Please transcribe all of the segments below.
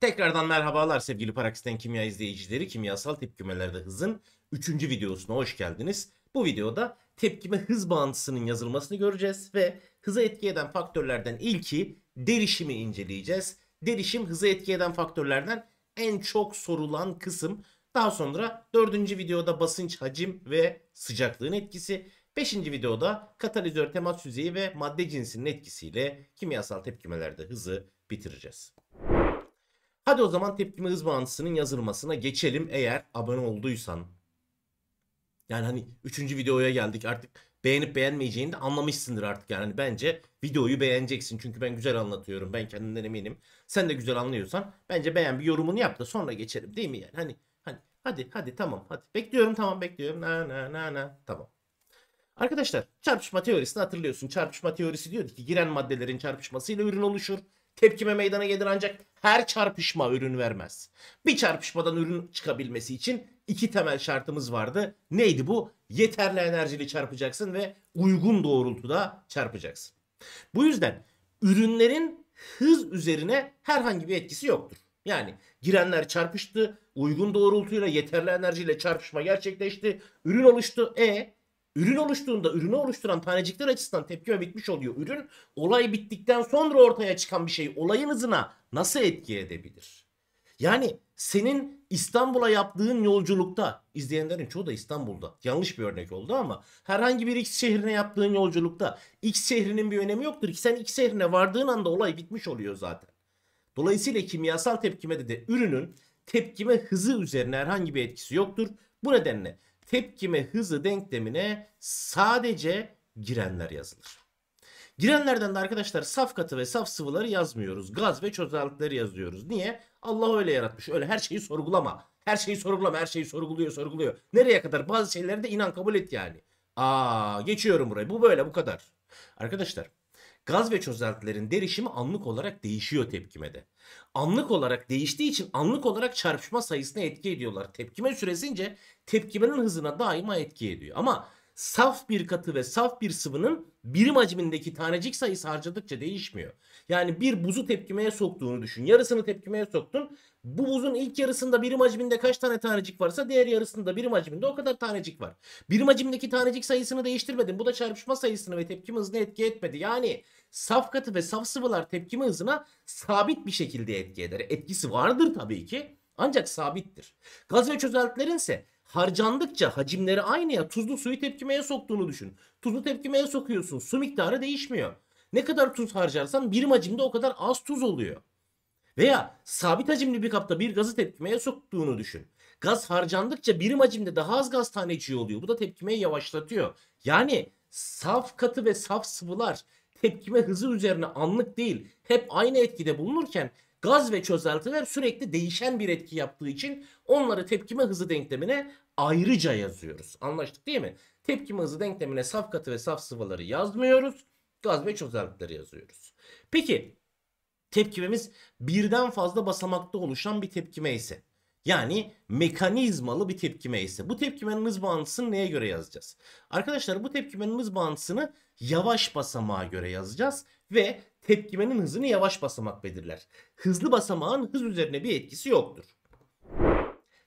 Tekrardan merhabalar sevgili Paraksiten Kimya izleyicileri. Kimyasal tepkimelerde hızın 3. videosuna hoş geldiniz. Bu videoda tepkime hız bağıntısının yazılmasını göreceğiz ve hıza etki eden faktörlerden ilki derişimi inceleyeceğiz. Derişim hıza etki eden faktörlerden en çok sorulan kısım. Daha sonra 4. videoda basınç, hacim ve sıcaklığın etkisi. 5. videoda katalizör temas yüzeyi ve madde cinsinin etkisiyle kimyasal tepkimelerde hızı bitireceğiz. Hadi o zaman tepkime hız bağıntısının yazılmasına geçelim eğer abone olduysan. Yani hani 3. videoya geldik artık beğenip beğenmeyeceğini de anlamışsındır artık yani. Hani bence videoyu beğeneceksin çünkü ben güzel anlatıyorum. Ben kendimden eminim. Sen de güzel anlıyorsan bence beğen bir yorumunu yap da sonra geçelim değil mi yani? Hani hani hadi hadi tamam hadi. Bekliyorum tamam bekliyorum. Na na na na tamam. Arkadaşlar çarpışma teorisini hatırlıyorsun. Çarpışma teorisi diyordu ki giren maddelerin çarpışmasıyla ürün oluşur. Tepkime meydana gelir ancak her çarpışma ürün vermez. Bir çarpışmadan ürün çıkabilmesi için iki temel şartımız vardı. Neydi bu? Yeterli enerjili çarpacaksın ve uygun doğrultuda çarpacaksın. Bu yüzden ürünlerin hız üzerine herhangi bir etkisi yoktur. Yani girenler çarpıştı, uygun doğrultuyla yeterli enerjiyle çarpışma gerçekleşti, ürün oluştu. E Ürün oluştuğunda ürünü oluşturan tanecikler açısından tepkime bitmiş oluyor. Ürün olay bittikten sonra ortaya çıkan bir şey olayın hızına nasıl etki edebilir? Yani senin İstanbul'a yaptığın yolculukta izleyenlerin çoğu da İstanbul'da. Yanlış bir örnek oldu ama herhangi bir X şehrine yaptığın yolculukta X şehrinin bir önemi yoktur ki sen X şehrine vardığın anda olay bitmiş oluyor zaten. Dolayısıyla kimyasal tepkime de ürünün tepkime hızı üzerine herhangi bir etkisi yoktur. Bu nedenle tepkime hızı denklemine sadece girenler yazılır. Girenlerden de arkadaşlar saf katı ve saf sıvıları yazmıyoruz. Gaz ve çözeltileri yazıyoruz. Niye? Allah öyle yaratmış. Öyle her şeyi sorgulama. Her şeyi sorgulama. Her şeyi sorguluyor sorguluyor. Nereye kadar? Bazı şeyleri de inan kabul et yani. Aa geçiyorum burayı. Bu böyle bu kadar. Arkadaşlar Gaz ve çözeltilerin derişimi anlık olarak değişiyor tepkimede. Anlık olarak değiştiği için anlık olarak çarpışma sayısına etki ediyorlar. Tepkime süresince tepkimenin hızına daima etki ediyor. Ama saf bir katı ve saf bir sıvının birim hacmindeki tanecik sayısı harcadıkça değişmiyor. Yani bir buzu tepkimeye soktuğunu düşün. Yarısını tepkimeye soktun. Bu buzun ilk yarısında birim hacminde kaç tane tanecik varsa diğer yarısında birim hacminde o kadar tanecik var. Birim hacimdeki tanecik sayısını değiştirmedin. Bu da çarpışma sayısını ve tepkim hızını etki etmedi. Yani saf katı ve saf sıvılar tepkime hızına sabit bir şekilde etki eder. Etkisi vardır tabii ki ancak sabittir. Gaz ve çözeltilerin ise harcandıkça hacimleri aynı ya tuzlu suyu tepkimeye soktuğunu düşün. Tuzlu tepkimeye sokuyorsun su miktarı değişmiyor. Ne kadar tuz harcarsan birim hacimde o kadar az tuz oluyor. Veya sabit hacimli bir kapta bir gazı tepkimeye soktuğunu düşün. Gaz harcandıkça birim hacimde daha az gaz taneciği oluyor. Bu da tepkimeyi yavaşlatıyor. Yani saf katı ve saf sıvılar tepkime hızı üzerine anlık değil hep aynı etkide bulunurken gaz ve çözeltiler sürekli değişen bir etki yaptığı için onları tepkime hızı denklemine ayrıca yazıyoruz. Anlaştık değil mi? Tepkime hızı denklemine saf katı ve saf sıvıları yazmıyoruz. Gaz ve çözeltileri yazıyoruz. Peki tepkimemiz birden fazla basamakta oluşan bir tepkime ise yani mekanizmalı bir tepkime ise. Bu tepkimenin hız bağıntısını neye göre yazacağız? Arkadaşlar bu tepkimenin hız bağıntısını yavaş basamağa göre yazacağız. Ve tepkimenin hızını yavaş basamak belirler. Hızlı basamağın hız üzerine bir etkisi yoktur.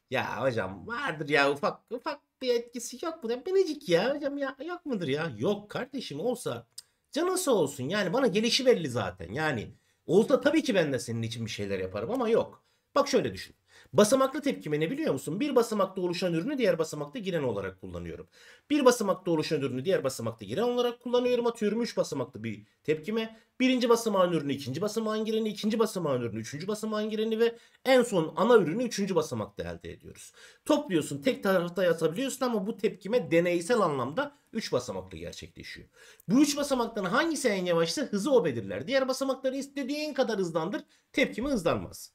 Ya hocam vardır ya ufak ufak bir etkisi yok mu? Minicik ya hocam ya yok mudur ya? Yok kardeşim olsa canısı olsun yani bana gelişi belli zaten yani. Olsa tabii ki ben de senin için bir şeyler yaparım ama yok. Bak şöyle düşün. Basamaklı tepkime ne biliyor musun? Bir basamakta oluşan ürünü diğer basamakta giren olarak kullanıyorum. Bir basamakta oluşan ürünü diğer basamakta giren olarak kullanıyorum. Atıyorum 3 basamaklı bir tepkime. Birinci basamağın ürünü, ikinci basamağın gireni, ikinci basamağın ürünü, üçüncü basamağın gireni ve en son ana ürünü üçüncü basamakta elde ediyoruz. Topluyorsun, tek tarafta yazabiliyorsun ama bu tepkime deneysel anlamda 3 basamaklı gerçekleşiyor. Bu 3 basamaktan hangisi en yavaşsa hızı o belirler. Diğer basamakları istediğin kadar hızlandır, tepkime hızlanmaz.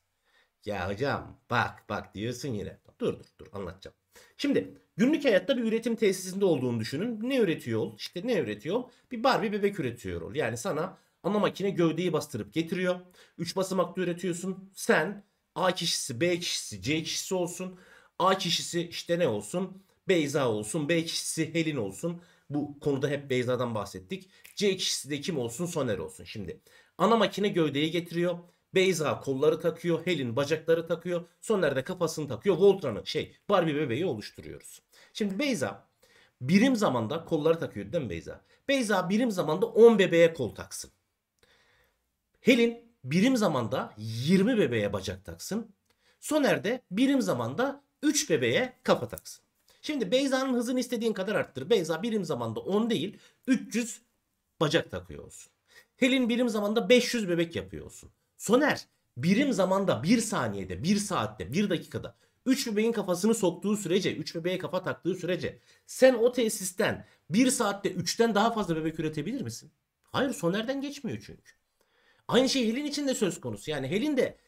Ya hocam bak bak diyorsun yine. Dur dur dur anlatacağım. Şimdi günlük hayatta bir üretim tesisinde olduğunu düşünün. Ne üretiyor İşte ne üretiyor ol? Bir Barbie bebek üretiyor ol. Yani sana ana makine gövdeyi bastırıp getiriyor. 3 basamaklı üretiyorsun. Sen A kişisi, B kişisi, C kişisi olsun. A kişisi işte ne olsun? Beyza olsun. B kişisi Helin olsun. Bu konuda hep Beyza'dan bahsettik. C kişisi de kim olsun? Soner olsun. Şimdi ana makine gövdeyi getiriyor. Beyza kolları takıyor. Helen bacakları takıyor. Soner kafasını takıyor. Voltran'ı şey Barbie bebeği oluşturuyoruz. Şimdi Beyza birim zamanda kolları takıyor değil mi Beyza? Beyza birim zamanda 10 bebeğe kol taksın. Helin birim zamanda 20 bebeğe bacak taksın. Soner de birim zamanda 3 bebeğe kafa taksın. Şimdi Beyza'nın hızını istediğin kadar arttır. Beyza birim zamanda 10 değil 300 bacak takıyor olsun. Helin birim zamanda 500 bebek yapıyor olsun. Soner birim zamanda bir saniyede, bir saatte, bir dakikada 3 bebeğin kafasını soktuğu sürece, 3 bebeğe kafa taktığı sürece sen o tesisten bir saatte 3'ten daha fazla bebek üretebilir misin? Hayır Soner'den geçmiyor çünkü. Aynı şey Helin için de söz konusu. Yani Helin de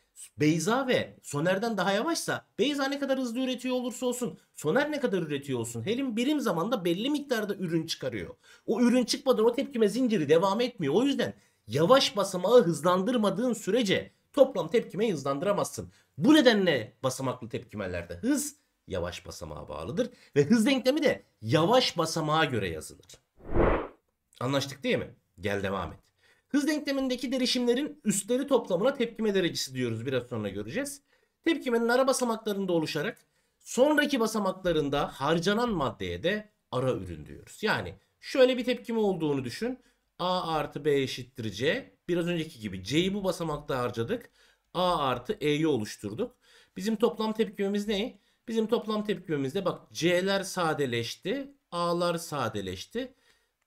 Beyza ve Soner'den daha yavaşsa Beyza ne kadar hızlı üretiyor olursa olsun Soner ne kadar üretiyor olsun Helin birim zamanda belli miktarda ürün çıkarıyor. O ürün çıkmadan o tepkime zinciri devam etmiyor. O yüzden yavaş basamağı hızlandırmadığın sürece toplam tepkimeyi hızlandıramazsın. Bu nedenle basamaklı tepkimelerde hız yavaş basamağa bağlıdır ve hız denklemi de yavaş basamağa göre yazılır. Anlaştık değil mi? Gel devam et. Hız denklemindeki derişimlerin üstleri toplamına tepkime derecesi diyoruz biraz sonra göreceğiz. Tepkimenin ara basamaklarında oluşarak sonraki basamaklarında harcanan maddeye de ara ürün diyoruz. Yani şöyle bir tepkime olduğunu düşün. A artı B eşittir C. Biraz önceki gibi C'yi bu basamakta harcadık. A artı E'yi oluşturduk. Bizim toplam tepkimimiz ne? Bizim toplam tepkimimizde bak C'ler sadeleşti. A'lar sadeleşti.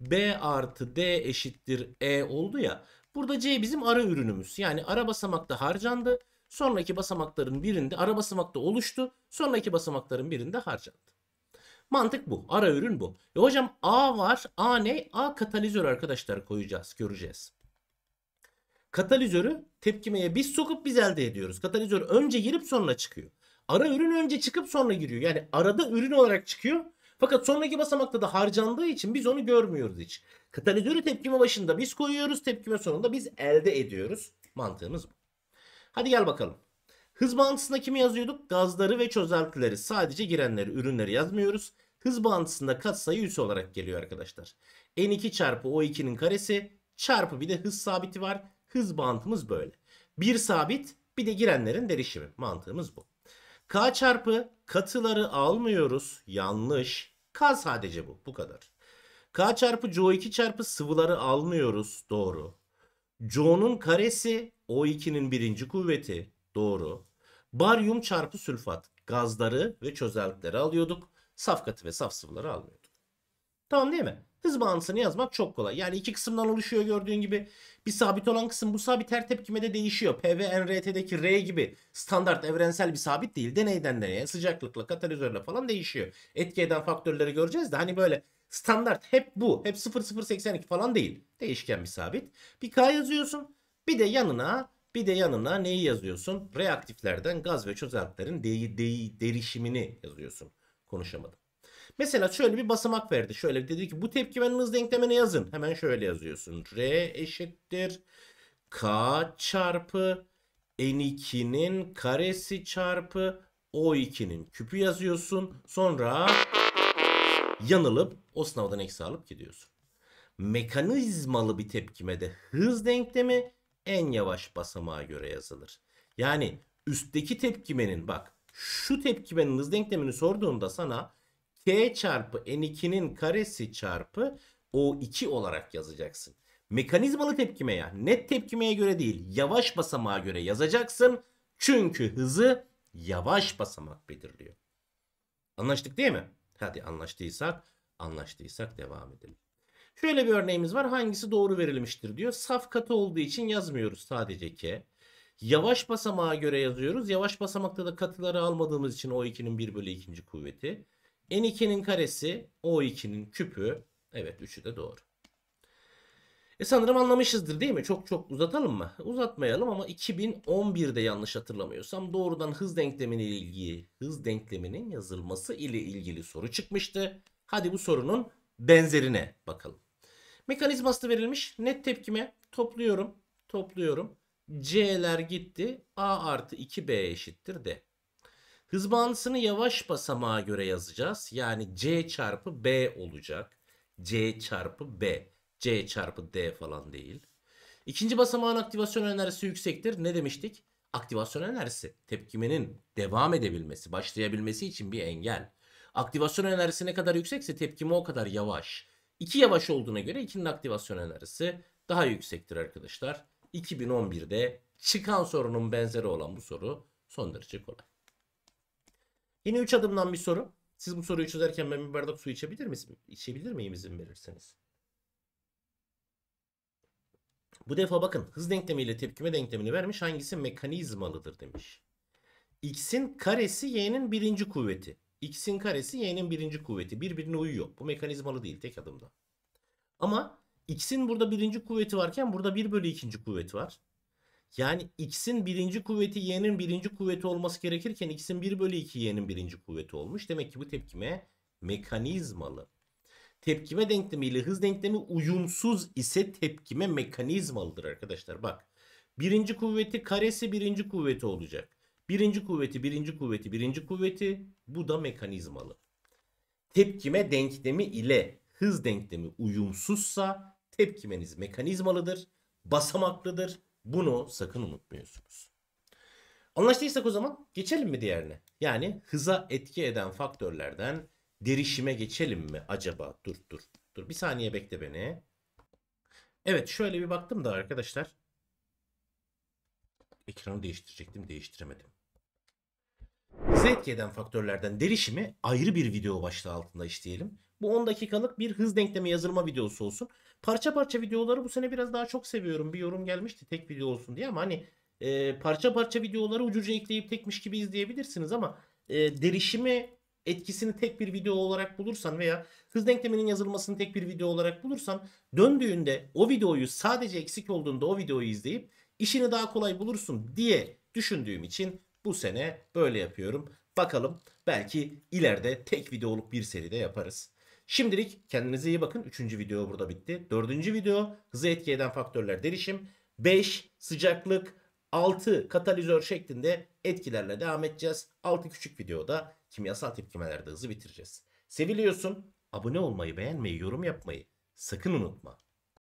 B artı D eşittir E oldu ya. Burada C bizim ara ürünümüz. Yani ara basamakta harcandı. Sonraki basamakların birinde ara basamakta oluştu. Sonraki basamakların birinde harcandı. Mantık bu. Ara ürün bu. E hocam A var. A ne? A katalizör arkadaşlar koyacağız. Göreceğiz. Katalizörü tepkimeye biz sokup biz elde ediyoruz. Katalizör önce girip sonra çıkıyor. Ara ürün önce çıkıp sonra giriyor. Yani arada ürün olarak çıkıyor. Fakat sonraki basamakta da harcandığı için biz onu görmüyoruz hiç. Katalizörü tepkime başında biz koyuyoruz. Tepkime sonunda biz elde ediyoruz. Mantığımız bu. Hadi gel bakalım. Hız bağıntısında kimi yazıyorduk? Gazları ve çözeltileri. Sadece girenleri, ürünleri yazmıyoruz. Hız bağıntısında katsayı üssü olarak geliyor arkadaşlar. N2 çarpı O2'nin karesi çarpı bir de hız sabiti var. Hız bağıntımız böyle. Bir sabit bir de girenlerin derişimi. Mantığımız bu. K çarpı katıları almıyoruz. Yanlış. K sadece bu. Bu kadar. K çarpı CO2 çarpı sıvıları almıyoruz. Doğru. C'nun karesi O2'nin birinci kuvveti. Doğru. Baryum çarpı sülfat gazları ve çözeltileri alıyorduk. Saf katı ve saf sıvıları almıyorduk. Tamam değil mi? Hız bağıntısını yazmak çok kolay. Yani iki kısımdan oluşuyor gördüğün gibi. Bir sabit olan kısım bu sabit her tepkimede değişiyor. PVNRT'deki R gibi standart evrensel bir sabit değil. Deneyden deneye sıcaklıkla katalizörle falan değişiyor. Etki eden faktörleri göreceğiz de hani böyle standart hep bu. Hep 0082 falan değil. Değişken bir sabit. Bir K yazıyorsun. Bir de yanına bir de yanına neyi yazıyorsun? Reaktiflerden gaz ve çözeltilerin de, de, derişimini yazıyorsun. Konuşamadım. Mesela şöyle bir basamak verdi. Şöyle dedi ki bu tepkimenin hız denklemini yazın. Hemen şöyle yazıyorsun. R eşittir K çarpı N2'nin karesi çarpı O2'nin küpü yazıyorsun. Sonra yanılıp o sınavdan eksi alıp gidiyorsun. Mekanizmalı bir tepkime de hız denklemi en yavaş basamağa göre yazılır. Yani üstteki tepkimenin bak şu tepkimenin hız denklemini sorduğunda sana k çarpı n2'nin karesi çarpı o2 olarak yazacaksın. Mekanizmalı tepkimeye, net tepkimeye göre değil, yavaş basamağa göre yazacaksın. Çünkü hızı yavaş basamak belirliyor. Anlaştık değil mi? Hadi anlaştıysak, anlaştıysak devam edelim. Şöyle bir örneğimiz var. Hangisi doğru verilmiştir diyor. Saf katı olduğu için yazmıyoruz sadece ki. Yavaş basamağa göre yazıyoruz. Yavaş basamakta da katıları almadığımız için O2'nin 1 bölü 2. kuvveti. N2'nin karesi O2'nin küpü. Evet üçü de doğru. E sanırım anlamışızdır değil mi? Çok çok uzatalım mı? Uzatmayalım ama 2011'de yanlış hatırlamıyorsam doğrudan hız denklemini ilgili hız denkleminin yazılması ile ilgili soru çıkmıştı. Hadi bu sorunun benzerine bakalım. Mekanizması da verilmiş. Net tepkime topluyorum. Topluyorum. C'ler gitti. A artı 2B eşittir D. Hız bağıntısını yavaş basamağa göre yazacağız. Yani C çarpı B olacak. C çarpı B. C çarpı D falan değil. İkinci basamağın aktivasyon enerjisi yüksektir. Ne demiştik? Aktivasyon enerjisi tepkimenin devam edebilmesi, başlayabilmesi için bir engel. Aktivasyon enerjisi ne kadar yüksekse tepkime o kadar yavaş. 2 yavaş olduğuna göre 2'nin aktivasyon enerjisi daha yüksektir arkadaşlar. 2011'de çıkan sorunun benzeri olan bu soru son derece kolay. Yine 3 adımdan bir soru. Siz bu soruyu çözerken ben bir bardak su içebilir miyim? İçebilir miyim izin verirseniz? Bu defa bakın hız denklemi ile tepkime denklemini vermiş. Hangisi mekanizmalıdır demiş. X'in karesi y'nin birinci kuvveti x'in karesi y'nin birinci kuvveti. Birbirine uyuyor. Bu mekanizmalı değil tek adımda. Ama x'in burada birinci kuvveti varken burada 1 bölü ikinci kuvveti var. Yani x'in birinci kuvveti y'nin birinci kuvveti olması gerekirken x'in 1 bölü 2 y'nin birinci kuvveti olmuş. Demek ki bu tepkime mekanizmalı. Tepkime denklemi ile hız denklemi uyumsuz ise tepkime mekanizmalıdır arkadaşlar. Bak birinci kuvveti karesi birinci kuvveti olacak. Birinci kuvveti, birinci kuvveti, birinci kuvveti. Bu da mekanizmalı. Tepkime denklemi ile hız denklemi uyumsuzsa tepkimeniz mekanizmalıdır, basamaklıdır. Bunu sakın unutmuyorsunuz. Anlaştıysak o zaman geçelim mi diğerine? Yani hıza etki eden faktörlerden derişime geçelim mi acaba? Dur dur dur bir saniye bekle beni. Evet şöyle bir baktım da arkadaşlar. Ekranı değiştirecektim değiştiremedim. Bizi etki faktörlerden derişimi ayrı bir video başlığı altında işleyelim. Bu 10 dakikalık bir hız denkleme yazılma videosu olsun. Parça parça videoları bu sene biraz daha çok seviyorum. Bir yorum gelmişti tek video olsun diye ama hani e, parça parça videoları ucuca ekleyip tekmiş gibi izleyebilirsiniz ama e, derişimi etkisini tek bir video olarak bulursan veya hız denkleminin yazılmasını tek bir video olarak bulursan döndüğünde o videoyu sadece eksik olduğunda o videoyu izleyip işini daha kolay bulursun diye düşündüğüm için bu sene böyle yapıyorum. Bakalım belki ileride tek videoluk bir seride yaparız. Şimdilik kendinize iyi bakın. Üçüncü video burada bitti. Dördüncü video hızı etki eden faktörler derişim. 5 sıcaklık 6 katalizör şeklinde etkilerle devam edeceğiz. 6 küçük videoda kimyasal tepkimelerde hızı bitireceğiz. Seviliyorsun. Abone olmayı, beğenmeyi, yorum yapmayı sakın unutma.